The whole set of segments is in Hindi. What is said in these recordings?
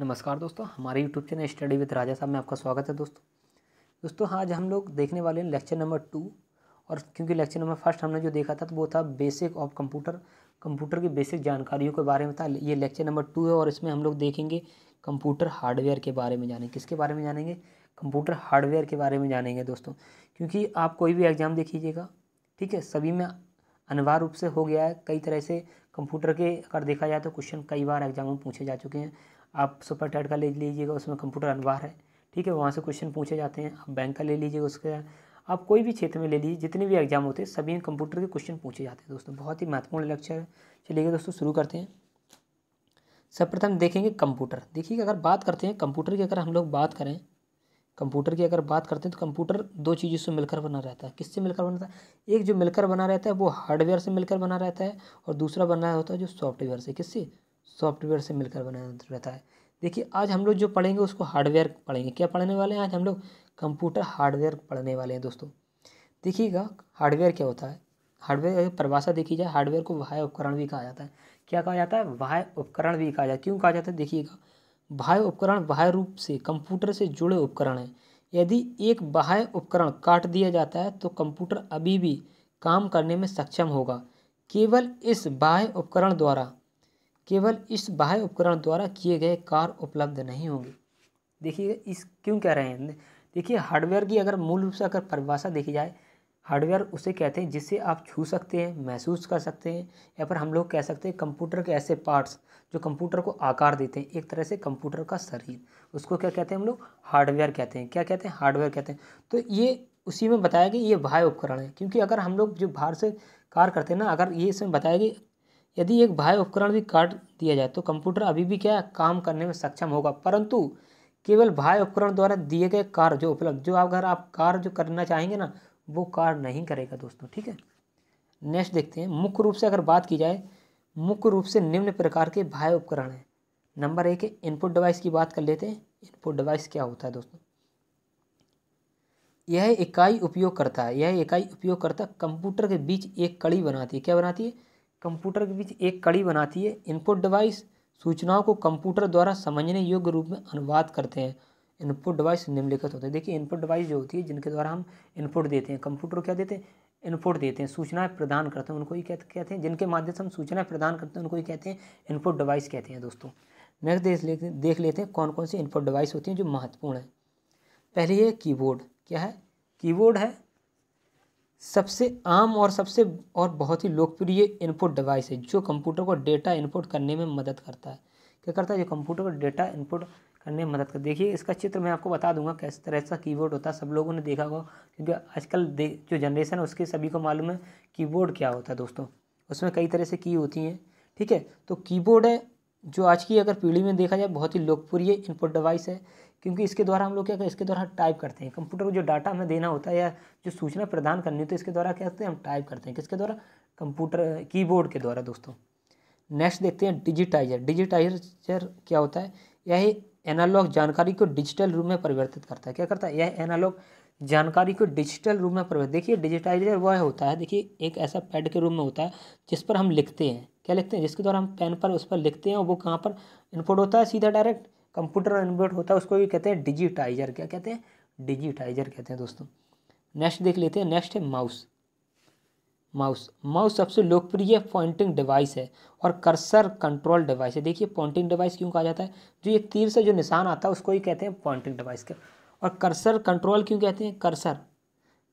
नमस्कार दोस्तों हमारे YouTube channel study with Raja Sahab में आपका स्वागत है दोस्तों दोस्तों आज हम लोग देखने वाले हैं लेक्चर नंबर टू और क्योंकि लेक्चर नंबर फर्स्ट हमने जो देखा था तो वो था बेसिक ऑफ कंप्यूटर कंप्यूटर की बेसिक जानकारियों के बारे में था ये लेक्चर नंबर टू है और इसमें हम लोग देखेंगे कंप्यूटर हार्डवेयर के बारे में जानेंगे किसके बारे में जानेंगे कंप्यूटर हार्डवेयर के बारे में जानेंगे दोस्तों क्योंकि आप कोई भी एग्ज़ाम लीजिएगा ठीक है सभी में अनिवार्य रूप से हो गया है कई तरह से कंप्यूटर के अगर देखा जाए तो क्वेश्चन कई बार एग्जाम में पूछे जा चुके हैं आप सुपर टैट का ले लीजिएगा उसमें कंप्यूटर अनवार है ठीक है वहाँ से क्वेश्चन पूछे जाते हैं आप बैंक का ले लीजिएगा उसके आप कोई भी क्षेत्र में ले लीजिए जितने भी एग्जाम होते हैं सभी कंप्यूटर के क्वेश्चन पूछे जाते हैं दोस्तों बहुत ही महत्वपूर्ण लेक्चर है चलिएगा दोस्तों शुरू करते हैं सर्वप्रथम देखेंगे कंप्यूटर देखिए अगर बात करते हैं कंप्यूटर की अगर हम लोग बात करें कंप्यूटर की अगर बात करते हैं तो कंप्यूटर दो चीज़ों से मिलकर बना रहता है किससे मिलकर बना रहता है एक जो मिलकर बना रहता है वो हार्डवेयर से मिलकर बना रहता है और दूसरा बना होता है जो सॉफ्टवेयर से किससे सॉफ्टवेयर से मिलकर बना रहता है देखिए आज हम लोग जो पढ़ेंगे उसको हार्डवेयर पढ़ेंगे क्या पढ़ने वाले हैं आज हम लोग कंप्यूटर हार्डवेयर पढ़ने वाले हैं दोस्तों देखिएगा हार्डवेयर क्या होता है हार्डवेयर परिभाषा देखी जाए हार्डवेयर को बाह्य उपकरण भी कहा जाता है क्या कहा जाता है बाह्य उपकरण भी कहा जाता है क्यों कहा जाता है देखिएगा बाह्य उपकरण बाह्य रूप से कंप्यूटर से जुड़े उपकरण हैं यदि एक बाह्य उपकरण काट दिया जाता है तो कंप्यूटर अभी भी काम करने में सक्षम होगा केवल इस बाह्य उपकरण द्वारा केवल इस बाह्य उपकरण द्वारा किए गए कार्य उपलब्ध नहीं होंगे देखिए इस क्यों कह रहे हैं देखिए हार्डवेयर की अगर मूल रूप से अगर परिभाषा देखी जाए हार्डवेयर उसे कहते हैं जिसे आप छू सकते हैं महसूस कर सकते हैं या फिर हम लोग कह सकते हैं कंप्यूटर के ऐसे पार्ट्स जो कंप्यूटर को आकार देते हैं एक तरह से कंप्यूटर का शरीर उसको क्या कहते हैं हम लोग हार्डवेयर कहते हैं क्या कहते हैं हार्डवेयर कहते हैं तो ये उसी में बताया कि ये बाह्य उपकरण है क्योंकि अगर हम लोग जो बाहर से कार करते हैं ना अगर ये इसमें बताया कि यदि एक बाह्य उपकरण भी काट दिया जाए तो कंप्यूटर अभी भी क्या काम करने में सक्षम होगा परंतु केवल बाह्य उपकरण द्वारा दिए गए कार्य जो उपलब्ध जो अगर आप कार्य जो करना चाहेंगे ना वो कार्य नहीं करेगा दोस्तों ठीक है नेक्स्ट देखते हैं मुख्य रूप से अगर बात की जाए मुख्य रूप से निम्न प्रकार के बाह्य उपकरण हैं नंबर एक है इनपुट डिवाइस की बात कर लेते हैं इनपुट डिवाइस क्या होता है दोस्तों यह इकाई उपयोगकर्ता है यह इकाई उपयोगकर्ता कंप्यूटर के बीच एक कड़ी बनाती है क्या बनाती है कंप्यूटर के बीच एक कड़ी बनाती है इनपुट डिवाइस सूचनाओं को कंप्यूटर द्वारा समझने योग्य रूप में अनुवाद करते हैं इनपुट डिवाइस निम्नलिखित होते हैं देखिए इनपुट डिवाइस जो होती है जिनके द्वारा हम इनपुट देते हैं कंप्यूटर क्या देते हैं इनपुट देते हैं सूचनाएं प्रदान करते हैं उनको ही कहते हैं जिनके माध्यम से हम सूचनाएं प्रदान करते हैं उनको ही कहते हैं इनपुट डिवाइस कहते हैं दोस्तों नेक्स्ट देख लेते देख लेते हैं कौन कौन सी इनपुट डिवाइस होती हैं जो महत्वपूर्ण है पहली है कीबोर्ड क्या है कीबोर्ड है सबसे आम और सबसे और बहुत ही लोकप्रिय इनपुट डिवाइस है जो कंप्यूटर को डेटा इनपुट करने में मदद करता है क्या करता है जो कंप्यूटर को डेटा इनपुट करने में मदद कर देखिए इसका चित्र मैं आपको बता दूंगा कैसे तरह का कीबोर्ड होता है सब लोगों ने देखा होगा क्योंकि आजकल जो जनरेशन है उसके सभी को मालूम है कीबोर्ड क्या होता है दोस्तों उसमें कई तरह से की होती हैं ठीक है तो कीबोर्ड है जो आज की अगर पीढ़ी में देखा जाए बहुत ही लोकप्रिय इनपुट डिवाइस है क्योंकि इसके द्वारा हम लोग क्या इसके द्वारा टाइप करते हैं कंप्यूटर को जो डाटा हमें देना होता है या जो सूचना प्रदान करनी होती है इसके द्वारा क्या करते हैं हम टाइप करते हैं किसके द्वारा कंप्यूटर कीबोर्ड के द्वारा दोस्तों नेक्स्ट देखते हैं डिजिटाइजर डिजिटाइजर क्या होता है यह एनालॉग जानकारी को डिजिटल रूप में परिवर्तित करता है क्या करता है यह एनालॉग जानकारी को डिजिटल रूप में परिवर्तित देखिए डिजिटाइजर वह होता है देखिए एक ऐसा पैड के रूप में होता है जिस पर हम लिखते हैं क्या लिखते हैं जिसके द्वारा हम पेन पर उस पर लिखते हैं वो कहाँ पर इनपुट होता है सीधा डायरेक्ट कंप्यूटर इन्वर्ट होता है उसको भी कहते हैं डिजिटाइजर क्या कहते हैं डिजिटाइजर कहते हैं दोस्तों नेक्स्ट देख लेते हैं नेक्स्ट है माउस माउस माउस सबसे लोकप्रिय पॉइंटिंग डिवाइस है और कर्सर कंट्रोल डिवाइस है देखिए पॉइंटिंग डिवाइस क्यों कहा जाता है जो ये तीर से जो निशान आता है उसको ही कहते हैं पॉइंटिंग डिवाइस का और कर्सर कंट्रोल क्यों कहते हैं कर्सर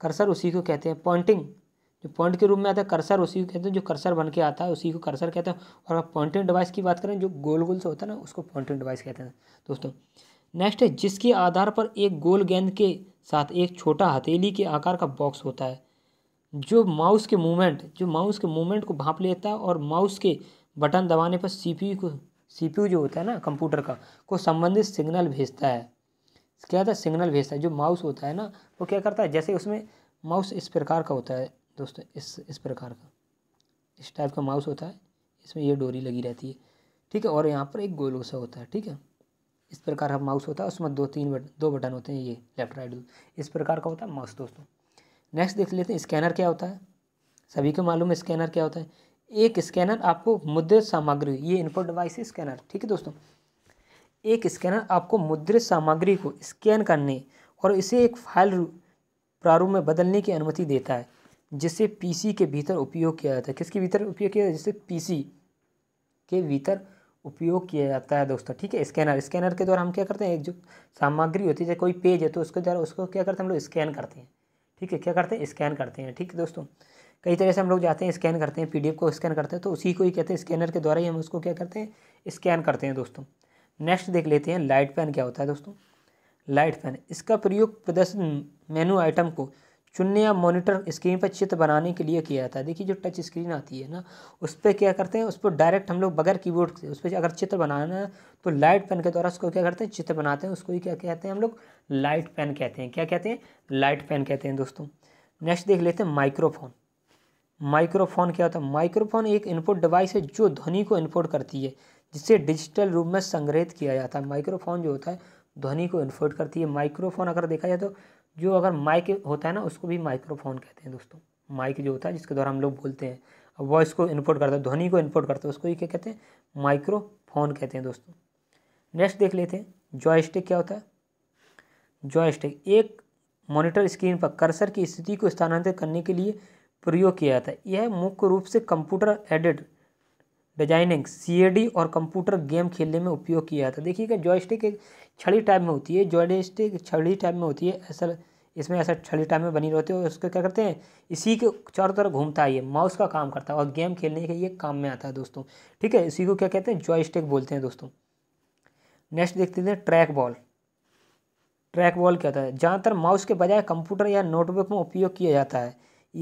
कर्सर उसी को कहते हैं पॉइंटिंग जो पॉइंट के रूप में आता है कर्सर उसी को कहते हैं जो कर्सर बन के आता है उसी को कर्सर कहते हैं और अगर पॉइंटिंग डिवाइस की बात करें जो गोल गोल से होता है ना उसको पॉइंटिंग डिवाइस कहते हैं दोस्तों नेक्स्ट है जिसके आधार पर एक गोल गेंद के साथ एक छोटा हथेली के आकार का बॉक्स होता है जो माउस के मूवमेंट जो माउस के मूवमेंट को भाप लेता है और माउस के बटन दबाने पर सी को सी जो होता है ना कंप्यूटर का को संबंधित सिग्नल भेजता है क्या होता है सिग्नल भेजता है जो माउस होता है ना वो क्या करता है जैसे उसमें माउस इस प्रकार का होता है दोस्तों इस इस प्रकार का इस टाइप का माउस होता है इसमें ये डोरी लगी रहती है ठीक है और यहाँ पर एक गोलोसा होता है ठीक है इस प्रकार का माउस होता है उसमें दो तीन बटन दो बटन होते हैं ये लेफ्ट राइट इस प्रकार का होता है माउस दोस्तों नेक्स्ट देख लेते हैं स्कैनर क्या होता है सभी को मालूम है स्कैनर क्या होता है एक स्कैनर आपको मुद्रित सामग्री ये इनपुट डिवाइस है स्कैनर ठीक है दोस्तों एक स्कैनर आपको मुद्रित सामग्री को स्कैन करने और इसे एक फाइल प्रारूप में बदलने की अनुमति देता है जिसे पीसी के भीतर उपयोग किया जाता है किसके भीतर उपयोग किया जाता है जिसे पीसी के भीतर उपयोग किया जाता है दोस्तों ठीक है स्कैनर स्कैनर के द्वारा हम क्या करते हैं एक जो सामग्री होती है कोई पेज है तो उसके द्वारा उसको क्या करते हैं हम लोग स्कैन करते हैं ठीक है क्या करते हैं स्कैन करते हैं ठीक है दोस्तों कई तरह से हम लोग जाते हैं स्कैन करते हैं पीडीएफ को स्कैन करते हैं तो उसी को ही कहते हैं स्कैनर के द्वारा ही हम उसको क्या करते हैं स्कैन करते हैं दोस्तों नेक्स्ट देख लेते हैं लाइट पेन क्या होता है दोस्तों लाइट पेन इसका प्रयोग प्रदर्शन मेनू आइटम को चुनने या मोनिटर स्क्रीन पर चित्र बनाने के लिए किया जाता है देखिए जो टच स्क्रीन आती है ना उस पर क्या करते हैं उस पर डायरेक्ट हम लोग बगैर कीबोर्ड से उस पर अगर चित्र बनाना है तो लाइट पेन के द्वारा उसको क्या करते हैं चित्र बनाते हैं उसको ही क्या कहते हैं हम लोग लाइट पेन कहते हैं क्या कहते हैं लाइट पेन कहते हैं दोस्तों नेक्स्ट देख लेते हैं माइक्रोफोन माइक्रोफोन क्या होता है माइक्रोफोन एक इनपुट डिवाइस है जो ध्वनि को इनपुट करती है जिसे डिजिटल रूप में संग्रहित किया जाता है माइक्रोफोन जो होता है ध्वनि को इनपुट करती है माइक्रोफोन अगर देखा जाए तो जो अगर माइक होता है ना उसको भी माइक्रोफोन कहते हैं दोस्तों माइक जो होता है जिसके द्वारा हम लोग बोलते हैं अब वॉइस को इनपुट करते हैं ध्वनि को इनपुट करते हैं उसको ही क्या कहते हैं माइक्रोफोन कहते हैं दोस्तों नेक्स्ट देख लेते हैं जॉयस्टिक क्या होता है जॉयस्टिक एक मॉनिटर स्क्रीन पर कर्सर की स्थिति को स्थानांतरित करने के लिए प्रयोग किया जाता है यह मुख्य रूप से कंप्यूटर एडिड डिजाइनिंग सीएडी और कंप्यूटर गेम खेलने में उपयोग किया जाता है देखिएगा जॉयस्टिक एक छड़ी टाइप में होती है जॉयस्टिक छड़ी टाइप में होती है ऐसा इसमें ऐसा छड़ी टाइप में बनी रहती है और उसको क्या करते हैं इसी के चारों तरफ घूमता है ये माउस का काम करता है और गेम खेलने के ये काम में आता है दोस्तों ठीक है इसी को क्या कहते हैं जॉयस्टिक बोलते हैं दोस्तों नेक्स्ट देखते हैं ट्रैक बॉल ट्रैक बॉल क्या होता है ज़्यादातर माउस के बजाय कंप्यूटर या नोटबुक में उपयोग किया जाता है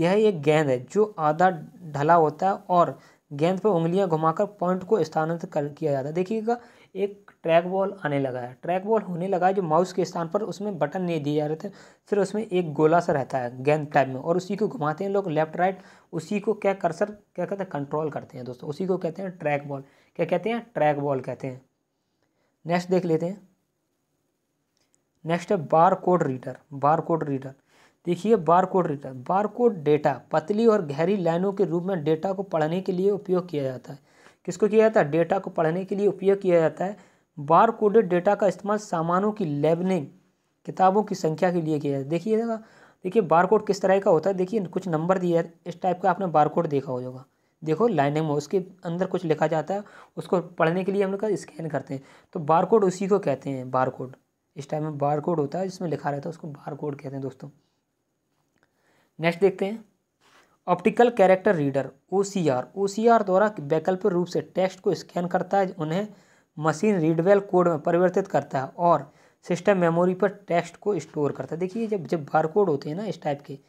यह एक गेंद है जो आधा ढला होता है और गेंद पर उंगलियां घुमाकर पॉइंट को स्थानांतरित किया जाता है देखिएगा एक ट्रैक बॉल आने लगा है ट्रैक बॉल होने लगा है जो माउस के स्थान पर उसमें बटन नहीं दिए जा रहे थे फिर उसमें एक गोला सा रहता है गेंद टाइप में और उसी को घुमाते हैं लोग लेफ्ट राइट उसी को क्या सर क्या कहते हैं कंट्रोल करते हैं दोस्तों उसी को कहते हैं ट्रैक बॉल क्या कहते हैं ट्रैक बॉल कहते हैं नेक्स्ट देख लेते हैं नेक्स्ट है bar code reader bar code reader देखिए बारकोड डेटा बारकोड डेटा पतली और गहरी लाइनों के रूप में डेटा को पढ़ने के लिए उपयोग किया जाता है किसको किया जाता है डेटा को पढ़ने के लिए उपयोग किया जाता है बार कोडेड डेटा का इस्तेमाल सामानों की लेबनिंग किताबों की संख्या के लिए किया जाता है देखिए देखिए बारकोड किस तरह का होता है देखिए कुछ नंबर दिया इस टाइप का आपने बारकोड देखा हो जाएगा देखो लाइनिंग में उसके अंदर कुछ लिखा जाता है उसको पढ़ने के लिए हम लोग स्कैन करते हैं तो बारकोड उसी को कहते हैं बारकोड इस टाइप में बारकोड होता है जिसमें लिखा रहता है उसको बारकोड कहते हैं दोस्तों नेक्स्ट देखते हैं optical character reader O C R O C R द्वारा वैकल्पिक रूप से टेक्स्ट को स्कैन करता है उन्हें मशीन रीडवेल कोड में परिवर्तित करता है और सिस्टम मेमोरी पर टेक्स्ट को स्टोर करता है देखिए जब जब कोड होते हैं ना इस टाइप के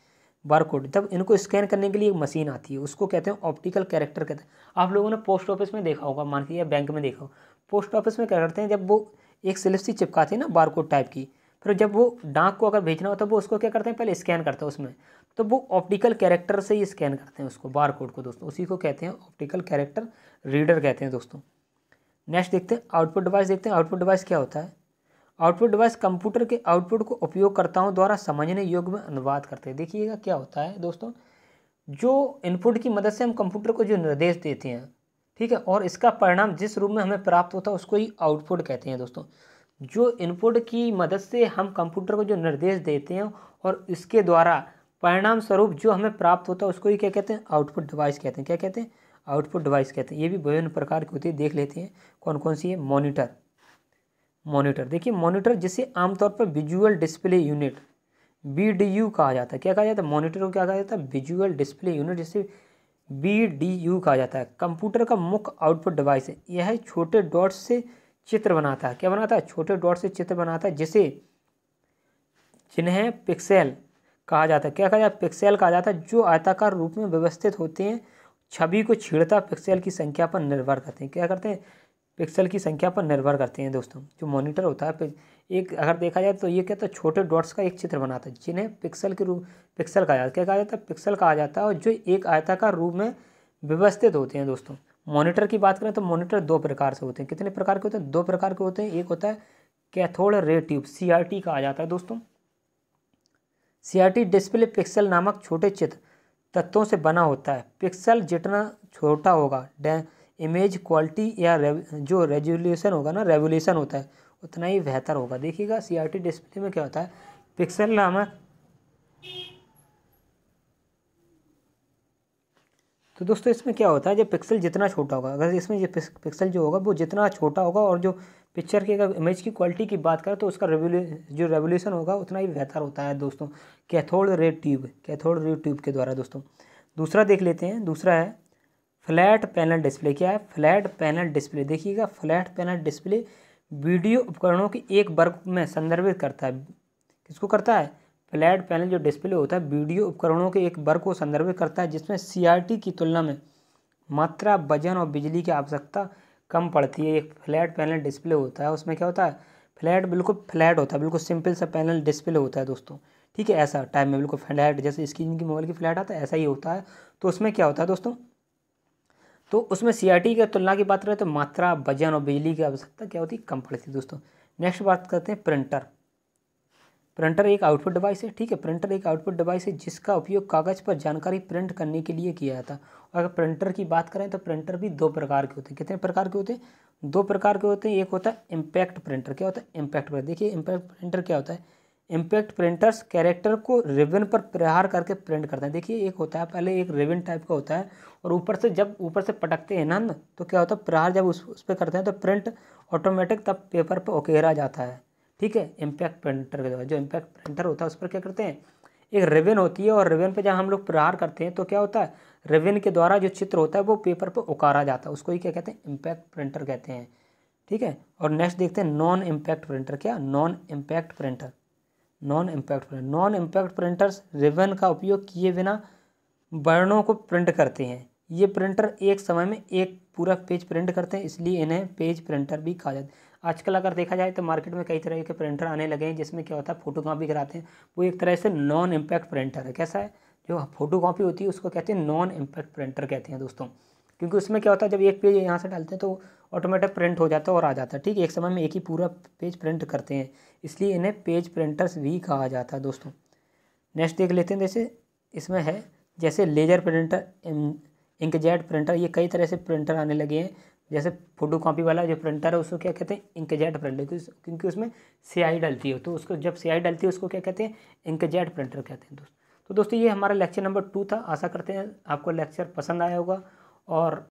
कोड तब इनको स्कैन करने के लिए एक मशीन आती है उसको कहते हैं ऑप्टिकल कैरेक्टर कहते हैं आप लोगों ने पोस्ट ऑफिस में देखा होगा मान के या बैंक में देखा होगा पोस्ट ऑफिस में क्या करते हैं जब वो एक स्लिप सी चिपकाते हैं ना बारकोड टाइप की फिर जब वो डाक को अगर भेजना होता है वो उसको क्या करते हैं पहले स्कैन करते हैं उसमें तो वो ऑप्टिकल कैरेक्टर से ही स्कैन करते हैं उसको बार कोड को दोस्तों उसी को कहते हैं ऑप्टिकल कैरेक्टर रीडर कहते हैं दोस्तों नेक्स्ट देखते हैं आउटपुट डिवाइस देखते हैं आउटपुट डिवाइस क्या होता है आउटपुट डिवाइस कंप्यूटर के आउटपुट को उपयोगकर्ताओं द्वारा समझने योग्य में अनुवाद करते हैं देखिएगा क्या होता है दोस्तों जो इनपुट की मदद से हम कंप्यूटर को जो निर्देश देते हैं ठीक है और इसका परिणाम जिस रूप में हमें प्राप्त होता है उसको ही आउटपुट कहते हैं दोस्तों जो इनपुट की मदद से हम कंप्यूटर को जो निर्देश देते हैं और इसके द्वारा परिणाम स्वरूप जो हमें प्राप्त होता है उसको ही क्या कहते हैं आउटपुट डिवाइस कहते हैं क्या कहते हैं आउटपुट डिवाइस कहते हैं ये भी विभिन्न प्रकार की होती है देख लेते हैं कौन कौन सी है मोनिटर मोनिटर देखिए मोनिटर जिसे आमतौर पर विजुअल डिस्प्ले यूनिट बी कहा जाता है क्या कहा जाता है मोनिटर को क्या कहा जाता है विजुअल डिस्प्ले यूनिट जिसे बी कहा जाता है कंप्यूटर का मुख्य आउटपुट डिवाइस है यह छोटे डॉट्स से चित्र बनाता है क्या बनाता है छोटे डॉट से चित्र बनाता है जिसे जिन्हें पिक्सेल कहा जाता है क्या कहा जाता है पिक्सेल कहा जाता है जो आयताकार रूप में व्यवस्थित होते हैं छवि को छिड़ता पिक्सेल की संख्या पर निर्भर करते हैं क्या करते हैं पिक्सल की संख्या पर निर्भर करते हैं दोस्तों जो मॉनिटर होता है एक अगर देखा जाए तो ये कहता है छोटे डॉट्स का एक चित्र बनाता है जिन्हें पिक्सल के रूप पिक्सल कहा जाता है क्या कहा जाता है पिक्सल कहा जाता है और जो एक आयताकार रूप में व्यवस्थित होते हैं दोस्तों मॉनिटर की बात करें तो मॉनिटर दो प्रकार से होते हैं कितने प्रकार के होते हैं दो प्रकार के होते हैं एक होता है कैथोड रे ट्यूब सी का आ जाता है दोस्तों सी डिस्प्ले पिक्सल नामक छोटे चित्र तत्वों से बना होता है पिक्सल जितना छोटा होगा इमेज क्वालिटी या जो रेजोल्यूशन होगा ना रेवोल्यूशन होता है उतना ही बेहतर होगा देखिएगा सी डिस्प्ले में क्या होता है पिक्सल नामक तो दोस्तों इसमें क्या होता है जब पिक्सल जितना छोटा होगा अगर इसमें ये पिक्सल जो होगा वो जितना छोटा होगा और जो पिक्चर की अगर इमेज की क्वालिटी की बात करें तो उसका रेवोल्यू जो रेवोल्यूशन होगा उतना ही बेहतर होता है दोस्तों cathode ray tube cathode ray tube के द्वारा दोस्तों दूसरा देख लेते हैं दूसरा है फ्लैट पैनल डिस्प्ले क्या है फ्लैट पैनल डिस्प्ले देखिएगा फ्लैट पैनल डिस्प्ले वीडियो उपकरणों के एक वर्ग में संदर्भित करता है किसको करता है फ्लैट पैनल जो डिस्प्ले होता है वीडियो उपकरणों के एक वर्ग को संदर्भित करता है जिसमें सीआरटी की तुलना में मात्रा वजन और बिजली की आवश्यकता कम पड़ती है एक फ्लैट पैनल डिस्प्ले होता है उसमें क्या होता है फ्लैट बिल्कुल फ्लैट होता है बिल्कुल सिंपल सा पैनल डिस्प्ले होता है दोस्तों ठीक है ऐसा टाइम में बिल्कुल फ्लैट जैसे स्क्रीन की मोबाइल की फ्लैट आता है ऐसा ही होता है तो उसमें क्या होता है दोस्तों तो उसमें सी आर की तुलना की बात करें तो मात्रा वजन और बिजली की आवश्यकता क्या होती है कम पड़ती है दोस्तों नेक्स्ट बात करते हैं प्रिंटर प्रिंटर एक आउटपुट डिवाइस है ठीक है प्रिंटर एक आउटपुट डिवाइस है जिसका उपयोग कागज़ पर जानकारी प्रिंट करने के लिए किया जाता है और अगर प्रिंटर की बात करें तो प्रिंटर भी दो प्रकार के होते हैं कितने प्रकार के होते हैं दो प्रकार के होते हैं एक होता है इम्पैक्ट प्रिंटर क्या होता है इम्पैक्ट प्रिंटर देखिए इम्पैक्ट प्रिंटर क्या होता है इम्पैक्ट प्रिंटर्स कैरेक्टर को रिबन पर प्रहार करके प्रिंट करते हैं देखिए एक होता है पहले एक रिबन टाइप का होता है और ऊपर से जब ऊपर से पटकते हैं ना तो क्या होता है प्रहार जब उस उस पर करते हैं तो प्रिंट ऑटोमेटिक तब पेपर पर उकेरा जाता है ठीक है इम्पैक्ट प्रिंटर के द्वारा जो इम्पैक्ट प्रिंटर होता है उस पर क्या करते हैं एक रिबन होती है और रिबन पे जहाँ हम लोग प्रहार करते हैं तो क्या होता है रिबन के द्वारा जो चित्र होता है वो पेपर पर उकारा जाता है उसको ही क्या कहते हैं इम्पैक्ट प्रिंटर कहते हैं ठीक है और नेक्स्ट देखते हैं नॉन इम्पैक्ट प्रिंटर क्या non impact printer non impact printer non impact printers ribbon का उपयोग किए बिना वर्णों को प्रिंट करते हैं ये प्रिंटर एक समय में एक पूरा पेज प्रिंट करते हैं इसलिए इन्हें पेज प्रिंटर भी कहा जाता है आजकल अगर देखा जाए तो मार्केट में कई तरह के प्रिंटर आने लगे हैं जिसमें क्या होता है फोटो कॉपी कराते हैं वो एक तरह से नॉन इम्पैक्ट प्रिंटर है कैसा है जो फोटो कॉपी होती है उसको कहते हैं नॉन इम्पैक्ट प्रिंटर कहते हैं दोस्तों क्योंकि उसमें क्या होता है जब एक पेज यहाँ से डालते हैं तो ऑटोमेटिक प्रिंट हो जाता है और आ जाता है ठीक है एक समय में एक ही पूरा पेज प्रिंट करते हैं इसलिए इन्हें पेज प्रिंटर्स भी कहा जाता है दोस्तों नेक्स्ट देख लेते हैं जैसे इसमें है जैसे लेजर प्रिंटर इंकजेट प्रिंटर ये कई तरह से प्रिंटर आने लगे हैं जैसे फोटो कॉपी वाला जो प्रिंटर है उसको क्या कहते हैं तो इंकजेट प्रिंटर क्योंकि उसमें सियाही डलती है तो उसको जब सियाही डलती है उसको क्या कहते हैं इंकजेट प्रिंटर कहते हैं दोस्तों तो दोस्तों ये हमारा लेक्चर नंबर टू था आशा करते हैं आपको लेक्चर पसंद आया होगा और